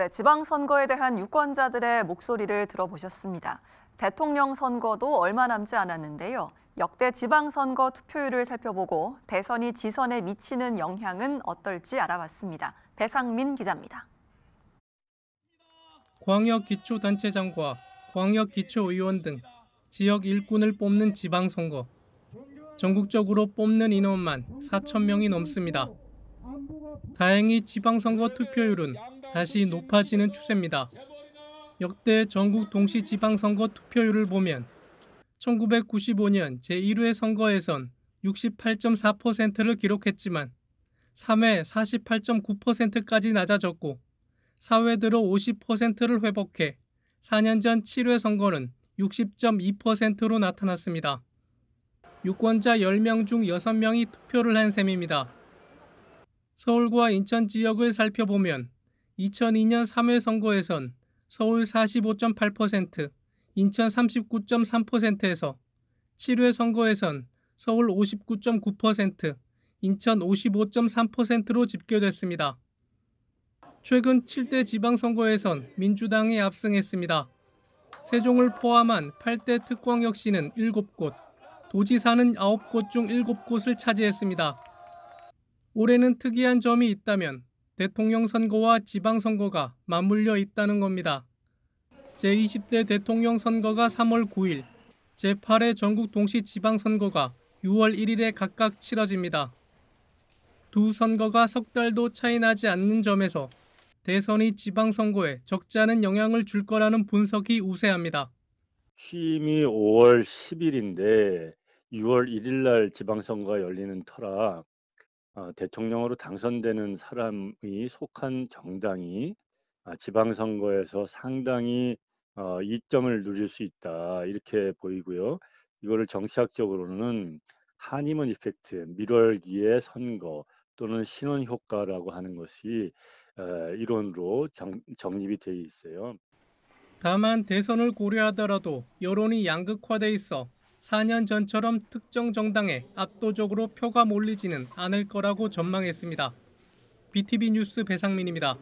네, 지방선거에 대한 유권자들의 목소리를 들어보셨습니다. 대통령 선거도 얼마 남지 않았는데요. 역대 지방선거 투표율을 살펴보고 대선이 지선에 미치는 영향은 어떨지 알아봤습니다. 배상민 기자입니다. 광역기초단체장과 광역기초의원 등 지역 일꾼을 뽑는 지방선거. 전국적으로 뽑는 인원만 4천 명이 넘습니다. 다행히 지방선거 투표율은 다시 높아지는 추세입니다. 역대 전국 동시 지방선거 투표율을 보면 1995년 제1회 선거에선 68.4%를 기록했지만 3회 48.9%까지 낮아졌고 4회 들어 50%를 회복해 4년 전 7회 선거는 60.2%로 나타났습니다. 유권자 10명 중 6명이 투표를 한 셈입니다. 서울과 인천 지역을 살펴보면 2002년 3회 선거에선 서울 45.8%, 인천 39.3%에서 7회 선거에선 서울 59.9%, 인천 55.3%로 집계됐습니다. 최근 7대 지방선거에선 민주당이 압승했습니다. 세종을 포함한 8대 특광역시는 7곳, 도지사는 9곳 중 7곳을 차지했습니다. 올해는 특이한 점이 있다면 대통령 선거와 지방선거가 맞물려 있다는 겁니다. 제20대 대통령 선거가 3월 9일, 제8회 전국 동시 지방선거가 6월 1일에 각각 치러집니다. 두 선거가 석 달도 차이 나지 않는 점에서 대선이 지방선거에 적지 않은 영향을 줄 거라는 분석이 우세합니다. 취임이 5월 10일인데 6월 1일 날 지방선거가 열리는 터라 어, 대통령으로 당선되는 사람이 속한 정당이 아, 지방선거에서 상당히 어, 이점을 누릴 수 있다 이렇게 보이고요. 이거를 정치학적으로는 한이문 이펙트, 밀월기의 선거 또는 신원 효과라고 하는 것이 이론으로 정립이 되어 있어요. 다만 대선을 고려하더라도 여론이 양극화돼 있어 4년 전처럼 특정 정당에 압도적으로 표가 몰리지는 않을 거라고 전망했습니다. BTV 뉴스 배상민입니다.